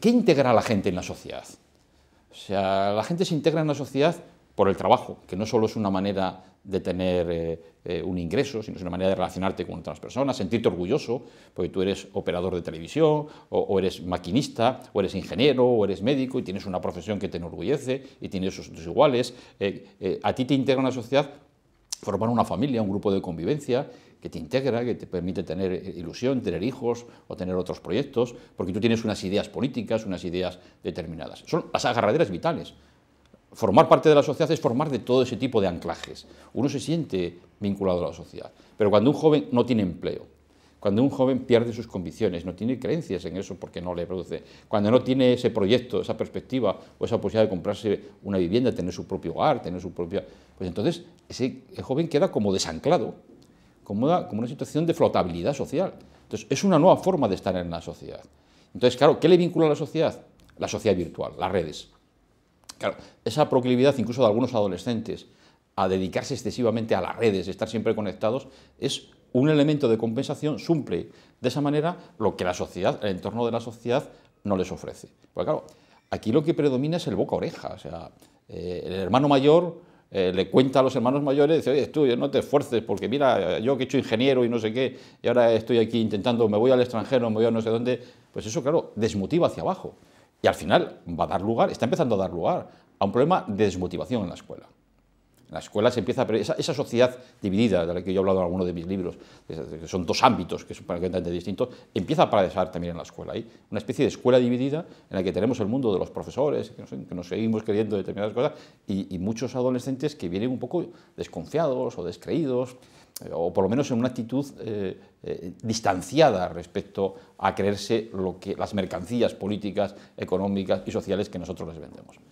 ¿qué integra a la gente en la sociedad? O sea, la gente se integra en la sociedad por el trabajo, que no solo es una manera de tener eh, eh, un ingreso, sino es una manera de relacionarte con otras personas, sentirte orgulloso, porque tú eres operador de televisión, o, eres maquinista, o eres ingeniero, o eres médico, y tienes una profesión que te enorgullece, y tienes tus, iguales. Eh, a ti te integra en la sociedad formar una familia, un grupo de convivencia que te integra, que te permite tener ilusión, tener hijos o tener otros proyectos, porque tú tienes unas ideas políticas, unas ideas determinadas. Son las agarraderas vitales. Formar parte de la sociedad es formar de todo ese tipo de anclajes. Uno se siente vinculado a la sociedad. Pero cuando un joven no tiene empleo, cuando un joven pierde sus convicciones, no tiene creencias en eso porque no le produce. Cuando no tiene ese proyecto, esa perspectiva o esa posibilidad de comprarse una vivienda, tener su propio hogar, tener su propia... Pues entonces ese joven queda como desanclado, como una, como una situación de flotabilidad social. Entonces es una nueva forma de estar en la sociedad. Entonces, claro, ¿qué le vincula a la sociedad? La sociedad virtual, las redes. Claro, esa proclividad incluso de algunos adolescentes a dedicarse excesivamente a las redes, estar siempre conectados, es un elemento de compensación suple de esa manera lo que la sociedad, el entorno de la sociedad no les ofrece. Porque claro, aquí lo que predomina es el boca-oreja, o sea, eh, el hermano mayor eh, le cuenta a los hermanos mayores, dice, oye, tú no te esfuerces, porque mira, yo que he hecho ingeniero y no sé qué, y ahora estoy aquí intentando, me voy al extranjero, me voy a no sé dónde, pues eso, claro, desmotiva hacia abajo. Y al final va a dar lugar, está empezando a dar lugar a un problema de desmotivación en la escuela. En la escuela se empieza a esa, sociedad dividida, de la que yo he hablado en alguno de mis libros, que son dos ámbitos que son completamente distintos, empieza a aparecer también en la escuela. Hay una especie de escuela dividida en la que tenemos el mundo de los profesores, que nos, seguimos creyendo determinadas cosas, y, muchos adolescentes que vienen un poco desconfiados o descreídos eh, o por lo menos en una actitud eh, eh, distanciada respecto a creerse lo que, las mercancías políticas, económicas y sociales que nosotros les vendemos.